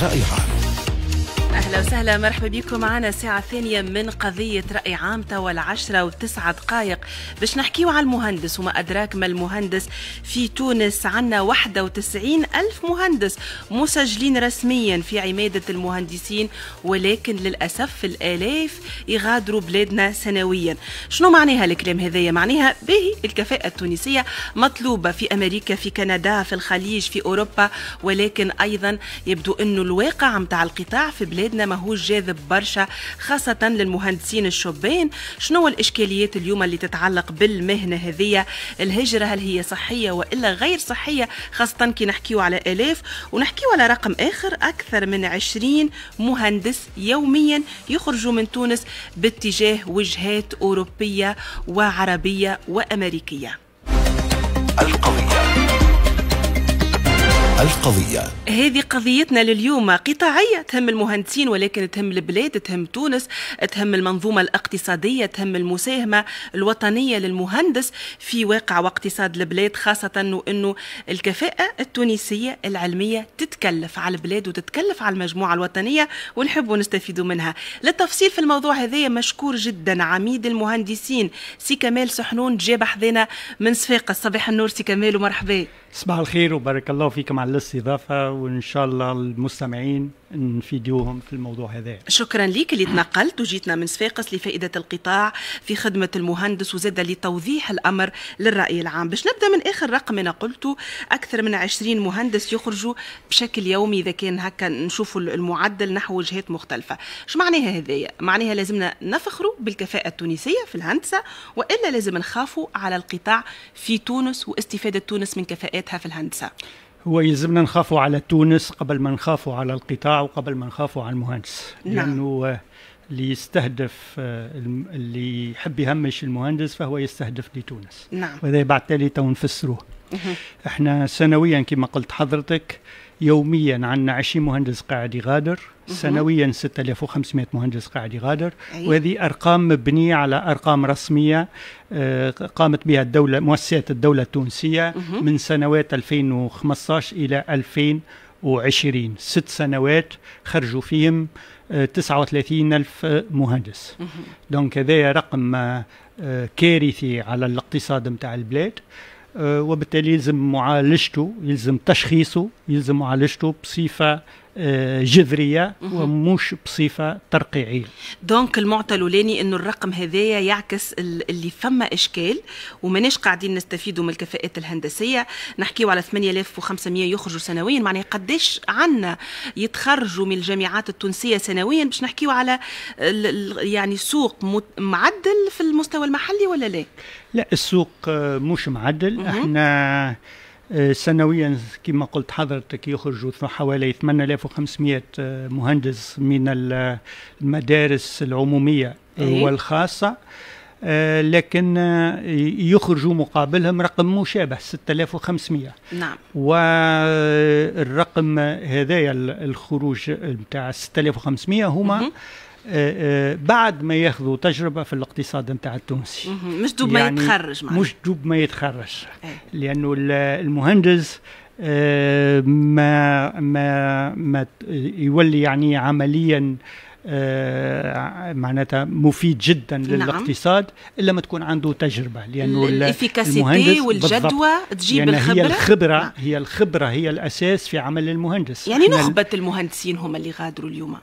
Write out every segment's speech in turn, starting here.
查一下。أهلا وسهلا مرحبا بكم معنا ساعة ثانية من قضية رأي عام توا العشرة وتسعة دقائق باش نحكيو على المهندس وما أدراك ما المهندس في تونس عنا 91 ألف مهندس مسجلين رسميا في عمادة المهندسين ولكن للأسف الآلاف يغادروا بلادنا سنويا شنو معناها الكلام هذايا معناها به الكفاءة التونسية مطلوبة في أمريكا في كندا في الخليج في أوروبا ولكن أيضا يبدو أنه الواقع متاع القطاع في بلاد بلادنا ماهوش جاذب برشا خاصة للمهندسين الشبان شنو الإشكاليات اليوم اللي تتعلق بالمهنة هذية الهجرة هل هي صحية وإلا غير صحية خاصة كي نحكيو على آلاف ونحكيو على رقم آخر أكثر من 20 مهندس يوميا يخرجوا من تونس باتجاه وجهات أوروبية وعربية وأمريكية القوي القضية هذه قضيتنا لليوم قطاعية تهم المهندسين ولكن تهم البلاد تهم تونس تهم المنظومة الاقتصادية تهم المساهمة الوطنية للمهندس في واقع واقتصاد البلاد خاصة أنه الكفاءة التونسية العلمية تتكلف على البلاد وتتكلف على المجموعة الوطنية ونحب نستفيد منها للتفصيل في الموضوع هذا مشكور جدا عميد المهندسين سي كمال سحنون جاب حذنا من صفاقة صباح النور سي كمال ومرحبا صباح الخير وبارك الله فيكم على على الاستضافة وإن شاء الله المستمعين نفيدوهم في الموضوع هذا شكرا لك اللي تنقلت وجيتنا من صفاقس لفائدة القطاع في خدمة المهندس وزادة لتوضيح الأمر للرأي العام باش نبدأ من آخر رقم أنا قلته أكثر من 20 مهندس يخرجوا بشكل يومي إذا كان هكا نشوفوا المعدل نحو وجهات مختلفة شو معناها هذايا؟ معناها لازمنا نفخروا بالكفاءة التونسية في الهندسة وإلا لازم نخافوا على القطاع في تونس واستفادة تونس من كفاءاتها في الهندسة هو يلزمنا نخافوا على تونس قبل ما نخافوا على القطاع وقبل ما نخافوا على المهندس نعم. لانه اللي يستهدف اللي يحب يهمش المهندس فهو يستهدف لتونس نعم وهذا بعد تالي تو نفسروه احنا سنويا كما قلت حضرتك يوميا عندنا 20 مهندس قاعد يغادر سنويا 6500 مهندس قاعد يغادر وهذه ارقام مبنيه على ارقام رسميه آه، قامت بها الدوله مؤسسات الدوله التونسيه من سنوات 2015 الى 2020 ست سنوات خرجوا فيهم 39 آه، ألف مهندس دونك هذا رقم آه، كارثي على الاقتصاد نتاع البلاد وبالتالي يلزم معالجته يلزم تشخيصه يلزم معالجته بصفة جذريه ومش بصفه ترقيعيه دونك المعطى الاولاني انه الرقم هذايا يعكس اللي فما اشكال وماناش قاعدين نستفيدوا من الكفاءات الهندسيه نحكيو على 8500 يخرجوا سنويا معناها قداش عندنا يتخرجوا من الجامعات التونسيه سنويا باش نحكيو على يعني سوق معدل في المستوى المحلي ولا لا لا السوق مش معدل احنا آه، سنويا كما قلت حضرتك يخرج حوالي 8500 آه، مهندس من المدارس العمومية آه، والخاصة لكن يخرجوا مقابلهم رقم مشابه 6500 نعم والرقم هذايا الخروج نتاع 6500 هما آه، آه، بعد ما ياخذوا تجربه في الاقتصاد نتاع التونسي مش دوب يعني ما يتخرج معنا. مش دوب ما يتخرج إيه. لانه المهندس آه، ما ما ما يولي يعني عمليا آه معناتها مفيد جدا نعم. للاقتصاد الا ما تكون عنده تجربه لانه الافيكاسيتي والجدوى تجيب يعني الخبره هي الخبره نعم. هي الخبره هي الاساس في عمل المهندس يعني نخبه المهندسين هم اللي غادروا اليوم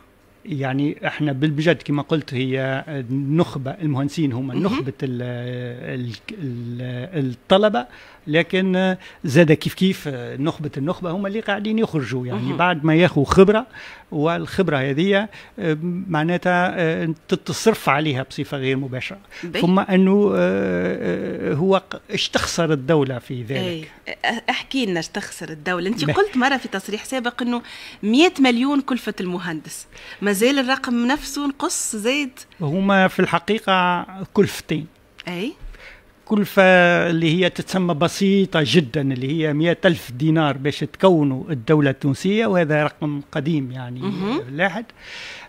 يعني احنا بالبجد كما قلت هي النخبه المهندسين هم نخبه الطلبه لكن زاد كيف كيف نخبه النخبه هم اللي قاعدين يخرجوا يعني بعد ما ياخذوا خبره والخبره هذه آه، معناتها آه، تتصرف عليها بصفه غير مباشره ثم انه آه، هو ايش تخسر الدوله في ذلك؟ احكي لنا ايش تخسر الدوله، انت قلت مره في تصريح سابق انه 100 مليون كلفه المهندس ما زال الرقم نفسه نقص زاد هما في الحقيقه كلفتين اي كلفة اللي هي تتسمى بسيطة جدا اللي هي مئة ألف دينار باش تكونوا الدولة التونسية وهذا رقم قديم يعني لاحد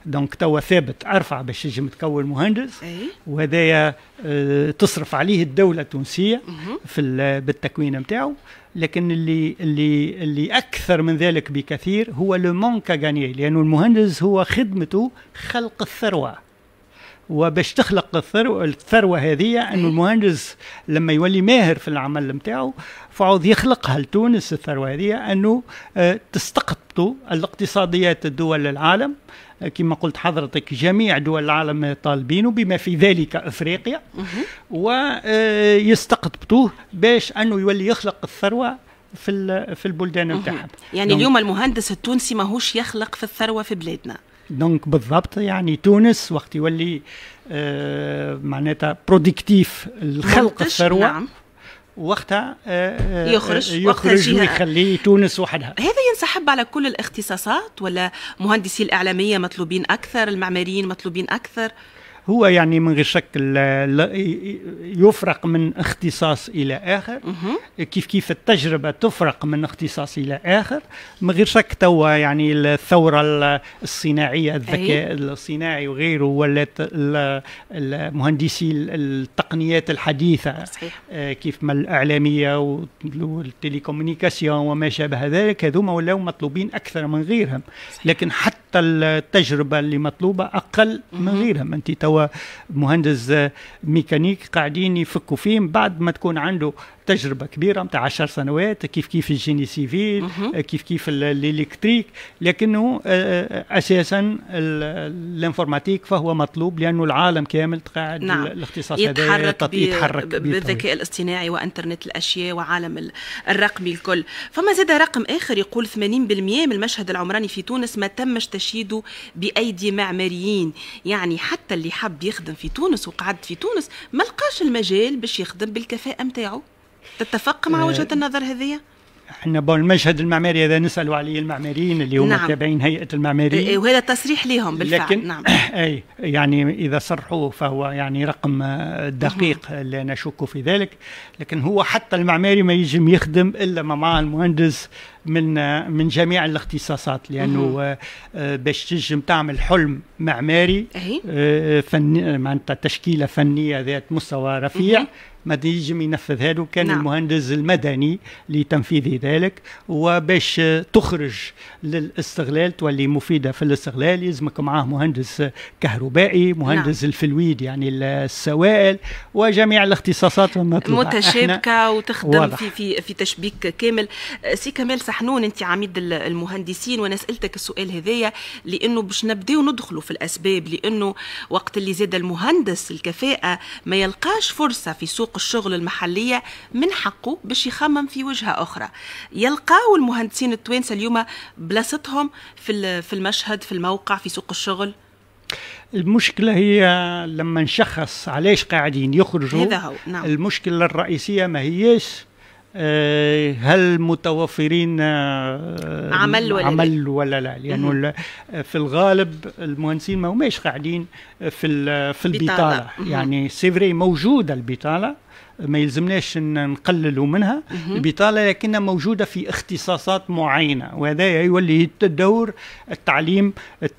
دونك توا ثابت أرفع باش تجم تكون مهندس وهذايا آه، تصرف عليه الدولة التونسية في بالتكوين نتاعو لكن اللي اللي اللي اكثر من ذلك بكثير هو لو مونكا غاني لانه المهندس هو خدمته خلق الثروه وباش تخلق الثروه الثروه هذه أن المهندس لما يولي ماهر في العمل نتاعو فعوض يخلقها لتونس الثروه هذه انه آه، تستقطب الاقتصاديات الدول العالم آه، كما قلت حضرتك جميع دول العالم طالبين بما في ذلك افريقيا ويستقطبوه آه، باش انه يولي يخلق الثروه في في البلدان نتاعهم يعني نعم. اليوم المهندس التونسي ماهوش يخلق في الثروه في بلادنا دونك بالضبط يعني تونس وقت يولي آه معناتها بروديكتيف الخلق الثروه نعم. وقتها آه، آه، يخرج, آه، يخرج وقتها ويخلي تونس وحدها هذا ينسحب على كل الاختصاصات ولا مهندسي الإعلامية مطلوبين أكثر المعماريين مطلوبين أكثر هو يعني من غير شك يفرق من اختصاص الى اخر كيف كيف التجربه تفرق من اختصاص الى اخر من غير شك توا يعني الثوره الصناعيه الذكاء الصناعي وغيره ولا المهندسي التقنيات الحديثه صحيح. آه، كيف ما الاعلاميه والتليكومونيكاسيون وما شابه ذلك هذوما ولاو مطلوبين اكثر من غيرهم لكن حتى حتى التجربه اللي مطلوبه اقل من ما انت توا مهندس ميكانيك قاعدين يفكوا فيه بعد ما تكون عنده تجربه كبيره نتاع 10 سنوات كيف كيف الجيني سيفيل كيف كيف الالكتريك لكنه آه، آه، اساسا الانفورماتيك فهو مطلوب لانه العالم كامل قاعد نعم. الاختصاص هذا يتحرك بالذكاء الاصطناعي وانترنت الاشياء وعالم الرقمي الكل فما زاد رقم اخر يقول 80% من المشهد العمراني في تونس ما تمش تشييده بايدي معماريين يعني حتى اللي حب يخدم في تونس وقعد في تونس ما لقاش المجال باش يخدم بالكفاءه نتاعو تتفق مع آه، وجهه النظر هذه؟ احنا بون المشهد المعماري هذا نسالوا عليه المعماريين اللي هم نعم. تابعين هيئه المعماريين إيه، وهذا تصريح لهم بالفعل لكن نعم اي يعني اذا صرحوه فهو يعني رقم آه، دقيق نعم. لا نشك في ذلك لكن هو حتى المعماري ما يجم يخدم الا ما مع المهندس من آه، من جميع الاختصاصات لانه باش تنجم تعمل حلم معماري فني معناتها تشكيله فنيه ذات مستوى رفيع مه. ما تنجم ينفذ هذا كان نعم. المهندس المدني لتنفيذ ذلك وباش تخرج للاستغلال تولي مفيدة في الاستغلال يلزمك معاه مهندس كهربائي مهندس نعم. الفلويد يعني السوائل وجميع الاختصاصات المطلوبة متشابكة وتخدم واضح. في, في, في تشبيك كامل سي كمال سحنون أنت عميد المهندسين وأنا سألتك السؤال هذايا لأنه باش نبداو ندخلوا في الأسباب لأنه وقت اللي زاد المهندس الكفاءة ما يلقاش فرصة في سوق سوق الشغل المحلية من حقه باش يخمم في وجهة أخرى يلقاو المهندسين التوانسة اليوم بلاصتهم في في المشهد في الموقع في سوق الشغل المشكلة هي لما نشخص علاش قاعدين يخرجوا هذا هو. نعم. المشكلة الرئيسية ما هيش هل متوفرين آه، عمل ولا عمل ولا لا لانه يعني في الغالب المهندسين ما هماش قاعدين في في البطاله يعني سيفري موجوده البطاله ما يلزمناش نقللوا منها البطاله لكنها موجوده في اختصاصات معينه وهذا يولي الدور التعليم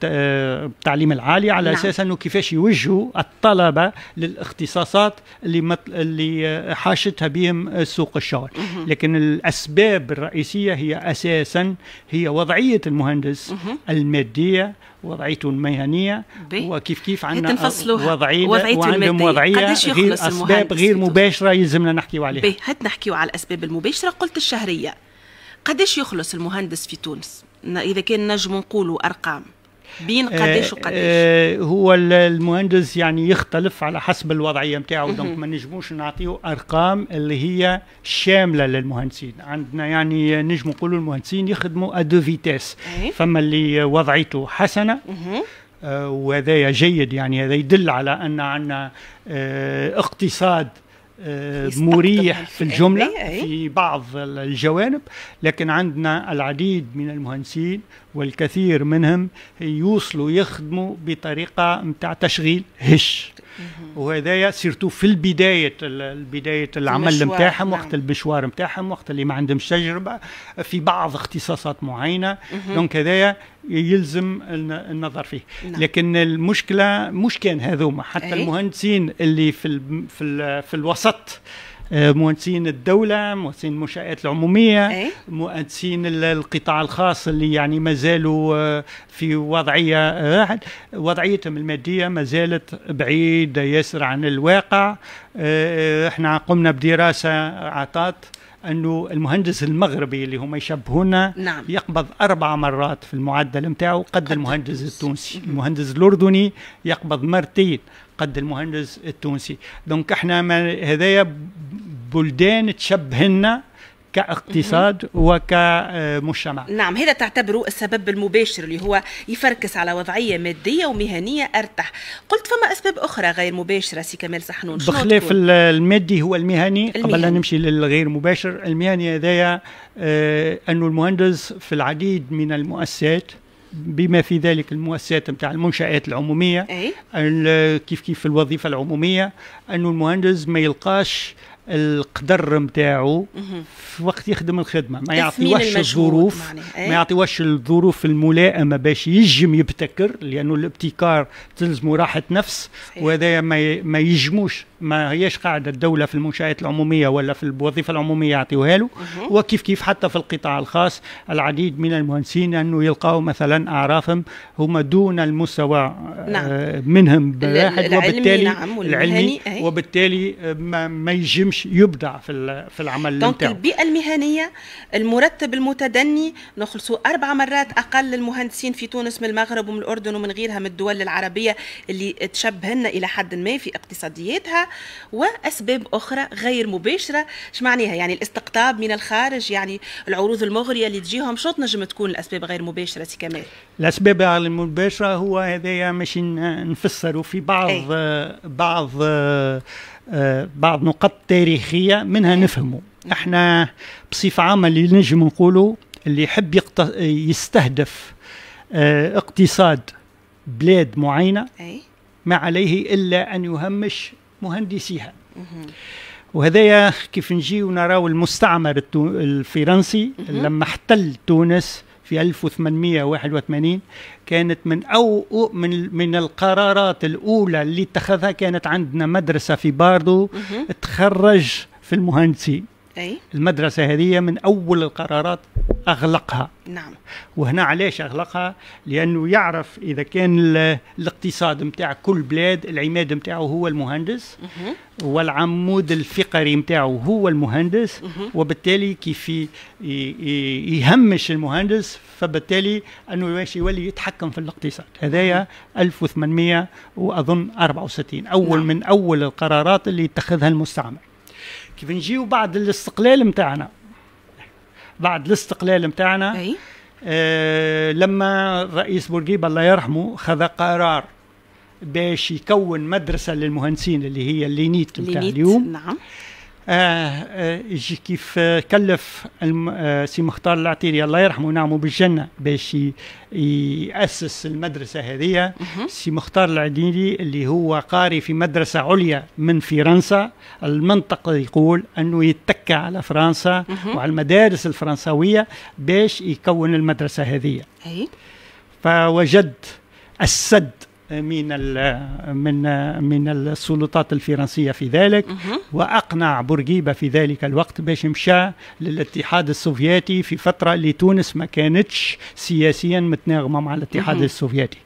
التعليم العالي على نعم. اساس انه كيفاش يوجهوا الطلبه للاختصاصات اللي مط... اللي حاشتها بهم سوق الشغل لكن الاسباب الرئيسيه هي اساسا هي وضعيه المهندس الماديه وضعيته المهنيه وكيف كيف عندنا وضعية وعندهم وضعية غير أسباب غير مباشرة يلزمنا نحكيو عليها بيه هات نحكيو على الأسباب المباشرة قلت الشهرية قداش يخلص المهندس في تونس إذا كان نجم نقولوا أرقام بين آه، قديش وقديش آه، هو المهندس يعني يختلف على حسب الوضعيه نتاعو دونك ما نجموش نعطيو ارقام اللي هي شامله للمهندسين عندنا يعني نجم نقولوا المهندسين يخدموا ادو إيه. فيتيس فما اللي وضعيته حسنه آه، وهذا جيد يعني هذا يدل على ان عندنا اقتصاد آه، مريح في الجملة إيه، إيه. في بعض الجوانب لكن عندنا العديد من المهندسين والكثير منهم يوصلوا يخدموا بطريقة متاع تشغيل هش وهذايا سيرتو في البدايه بدايه العمل نتاعهم وقت نعم. المشوار نتاعهم وقت اللي ما عندهمش تجربه في بعض اختصاصات معينه دونك هذايا يلزم النظر فيه نعم. لكن المشكله مش كان هذوما حتى أي. المهندسين اللي في الـ في, الـ في الوسط آه، مهندسين الدوله مهندسين المنشات العموميه إيه. مهندسين القطاع الخاص اللي يعني ما زالوا آه، في وضعيه وضعيتهم الماديه ما زالت بعيده ياسر عن الواقع آه، احنا قمنا بدراسه عطات انه المهندس المغربي اللي هم يشبهونا نعم. يقبض اربع مرات في المعدل نتاعه قد, قد المهندس التونسي المهندس الاردني يقبض مرتين قد المهندس التونسي دونك احنا هذايا بلدان تشبهنا كاقتصاد وكمجتمع نعم هذا تعتبره السبب المباشر اللي هو يفركس على وضعيه ماديه ومهنيه ارتح قلت فما اسباب اخرى غير مباشره سي كمال صحنون بخلاف المادي هو المهني, المهني. قبل لا نمشي للغير مباشر المهني هذايا آه انه المهندس في العديد من المؤسسات بما في ذلك المؤسسات نتاع المنشآت العمومية أي؟ كيف كيف الوظيفة العمومية أنه المهندس ما يلقاش القدر نتاعو في وقت يخدم الخدمه ما يعطيوش الظروف إيه؟ ما يعطيوش الظروف الملائمه باش يجم يبتكر لانه الابتكار تلزمه راحه نفس وهذا ما ما يجموش ما هيش قاعده الدوله في المنشات العموميه ولا في الوظيفه العموميه يعطيوها له وكيف كيف حتى في القطاع الخاص العديد من المهندسين انه يلقاو مثلا اعرافهم هما دون المستوى آه، نعم. منهم بواحد وبالتالي نعم العلمي إيه. وبالتالي ما, ما يجمش باش يبدع في في العمل دونك البيئه المهنيه المرتب المتدني نخلصوا اربع مرات اقل المهندسين في تونس من المغرب ومن الاردن ومن غيرها من الدول العربيه اللي تشبهنا الى حد ما في اقتصادياتها واسباب اخرى غير مباشره معناها يعني الاستقطاب من الخارج يعني العروض المغريه اللي تجيهم شو تنجم تكون الاسباب غير مباشره سي كمال الاسباب غير المباشره هو هذايا مش نفسروا في بعض أي. آه، بعض آه، بعض نقط تاريخيه منها نفهمه احنا بصفه عامه اللي نجم نقوله اللي يحب يستهدف آه، اقتصاد بلاد معينه ما عليه الا ان يهمش مهندسيها وهذايا كيف نجي ونرى المستعمر الفرنسي لما احتل تونس في 1881 كانت من أو من من القرارات الأولى اللي اتخذها كانت عندنا مدرسة في باردو تخرج في المهندسين أي؟ المدرسة هذه من أول القرارات أغلقها نعم وهنا علاش أغلقها لأنه يعرف إذا كان الاقتصاد متاع كل بلاد العماد متاعه هو المهندس مه. والعمود الفقري متاعه هو المهندس مه. وبالتالي كيف يهمش المهندس فبالتالي أنه يولي يتحكم في الاقتصاد هذايا 1800 وأظن 64 أول نعم. من أول القرارات اللي اتخذها المستعمر كيف نجيو بعد الاستقلال نتاعنا بعد الاستقلال نتاعنا آه لما الرئيس بورقيبه الله يرحمه خذ قرار باش يكون مدرسه للمهندسين اللي هي اللينيت نتاع اليوم نعم آه, آه، كيف كلف آه، سي مختار العتيري الله يرحمه ونعمه بالجنه باش ياسس المدرسه هذه سي مختار العتيري اللي هو قاري في مدرسه عليا من فرنسا المنطق يقول انه يتكى على فرنسا وعلى المدارس الفرنسويه باش يكون المدرسه هذه فوجد السد من من من السلطات الفرنسيه في ذلك واقنع بورقيبه في ذلك الوقت باش مشى للاتحاد السوفيتي في فتره اللي تونس ما كانتش سياسيا متناغمه مع الاتحاد السوفيتي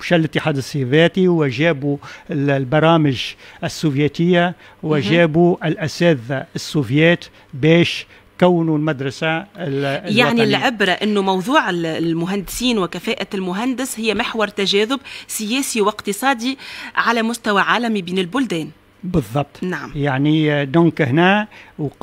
مشى الاتحاد السوفيتي وجابوا البرامج السوفيتيه وجابوا الاساتذه السوفيات باش كونوا المدرسة الوطنية. يعني العبرة أنه موضوع المهندسين وكفاءة المهندس هي محور تجاذب سياسي واقتصادي على مستوى عالمي بين البلدان بالضبط نعم يعني دونك هنا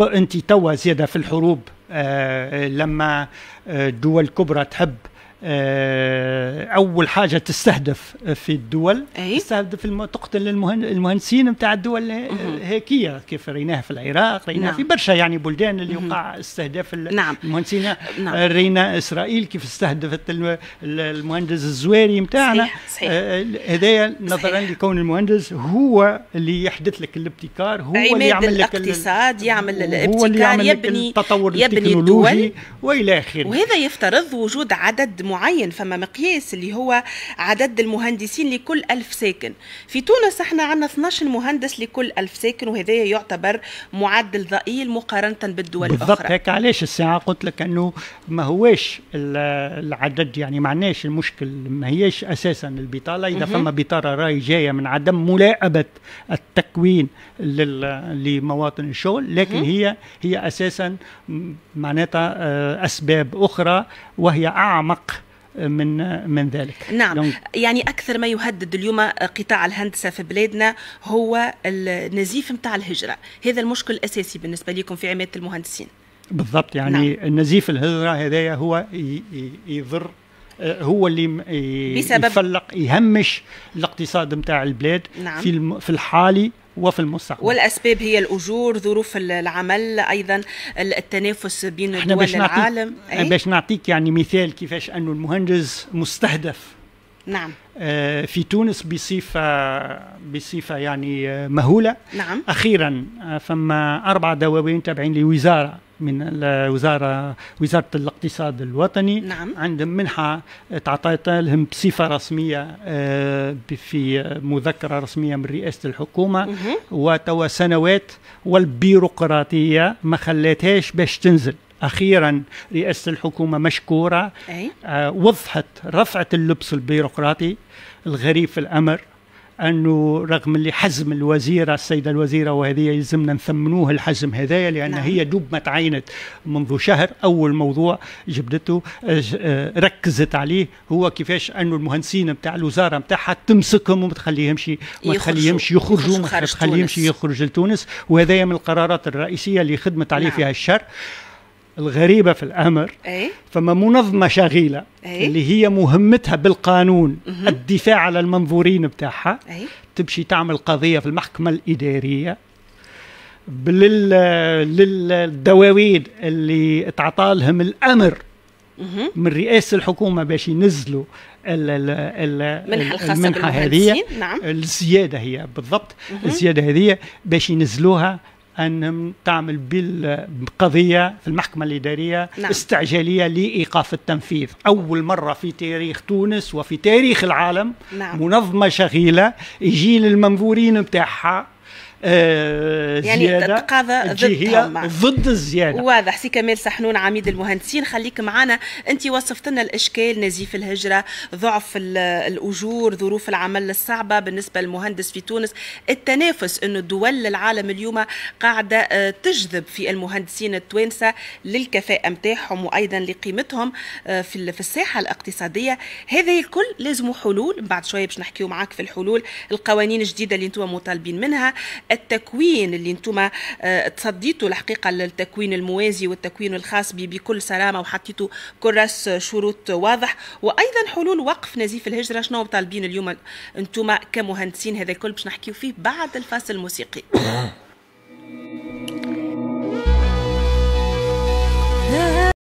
انت توا زياده في الحروب آه لما آه، الدول الكبرى تحب آه، اول حاجه تستهدف في الدول أي؟ تستهدف الم... تقتل المهن... المهندسين نتاع الدول هيكيه كيف ريناها في العراق رينا نعم. في برشا يعني بلدان اللي وقع استهداف نعم. المهندسين آه، نعم. رينا اسرائيل كيف استهدفت المهندس الزواري نتاعنا هذايا آه، نظرا لكون المهندس هو اللي يحدث لك الابتكار هو اللي يعمل لك الاقتصاد يعمل الابتكار هو اللي يعمل يبني لك التطور يبني التكنولوجي والى اخره وهذا يفترض وجود عدد معين فما مقياس اللي هو عدد المهندسين لكل ألف ساكن في تونس احنا عندنا 12 مهندس لكل ألف ساكن وهذا يعتبر معدل ضئيل مقارنة بالدول بالضبط الأخرى هيك علاش الساعة قلت لك أنه ما هواش العدد يعني ما المشكل ما هيش أساسا البطالة إذا فما بطالة راي جاية من عدم ملاعبة التكوين لمواطن الشغل لكن هي هي أساسا معناتها آه، أسباب أخرى وهي أعمق من من ذلك نعم يعني اكثر ما يهدد اليوم قطاع الهندسه في بلادنا هو النزيف نتاع الهجره هذا المشكل الاساسي بالنسبه لكم في عماده المهندسين بالضبط يعني نعم. النزيف الهجره هذايا هو يضر آه، هو اللي يفلق يهمش الاقتصاد نتاع البلاد نعم. في في الحالي وفي المستقبل والاسباب هي الاجور ظروف العمل ايضا التنافس بين دول باش العالم باش نعطيك يعني مثال كيفاش انه المهندس مستهدف نعم آه، في تونس بصفة بصفة يعني آه، مهولة نعم أخيرا آه، فما أربع دواوين تابعين لوزارة من الوزاره وزاره الاقتصاد الوطني نعم. عندهم منحه تعطيت لهم بصفه رسميه آه، في مذكره رسميه من رئاسه الحكومه وتوا سنوات والبيروقراطيه ما خلاتهاش باش تنزل اخيرا رئاسه الحكومه مشكوره أي؟ آه، وضحت رفعت اللبس البيروقراطي الغريب في الامر انه رغم اللي حزم الوزيره السيده الوزيره وهذه يلزمنا نثمنوه الحزم هذايا لان نعم. هي دوب ما تعينت منذ شهر اول موضوع جبدته آه، آه، ركزت عليه هو كيفاش انه المهندسين نتاع الوزاره نتاعها تمسكهم وما تخليهمش ما تخليهمش يخرجوا ما تخليهمش يخرج لتونس وهذايا من القرارات الرئيسيه اللي خدمت عليه نعم. فيها الشر الغريبة في الأمر أي؟ فما منظمة شغيلة أي؟ اللي هي مهمتها بالقانون مهم. الدفاع على المنظورين بتاعها أي؟ تمشي تعمل قضية في المحكمة الإدارية لل... للدواوين اللي تعطالهم لهم الأمر مهم. من رئاسة الحكومة باش ينزلوا ال ال ال المنحة هذه نعم. الزيادة هي بالضبط مهم. الزيادة هذه باش ينزلوها ان تعمل بالقضيه في المحكمه الاداريه نعم. استعجاليه لايقاف التنفيذ اول مره في تاريخ تونس وفي تاريخ العالم نعم. منظمه شغيله يجي للمنظورين بتاعها آه، يعني زياده يعني تتقاضى هي ضد الزياده واضح سي كمال سحنون عميد المهندسين خليك معنا انت وصفت لنا الاشكال نزيف الهجره ضعف الاجور ظروف العمل الصعبه بالنسبه للمهندس في تونس التنافس انه دول العالم اليوم قاعده آه، تجذب في المهندسين التوانسه للكفاءه نتاعهم وايضا لقيمتهم آه، في في الساحه الاقتصاديه هذا الكل لازم حلول بعد شويه باش نحكيو معاك في الحلول القوانين الجديده اللي انتم مطالبين منها التكوين اللي انتم آه، تصديتوا الحقيقه للتكوين الموازي والتكوين الخاص بكل سلامه وحطيتوا كراس شروط واضح وايضا حلول وقف نزيف الهجره شنو طالبين اليوم انتم كمهندسين هذا الكل باش نحكيو فيه بعد الفاصل الموسيقي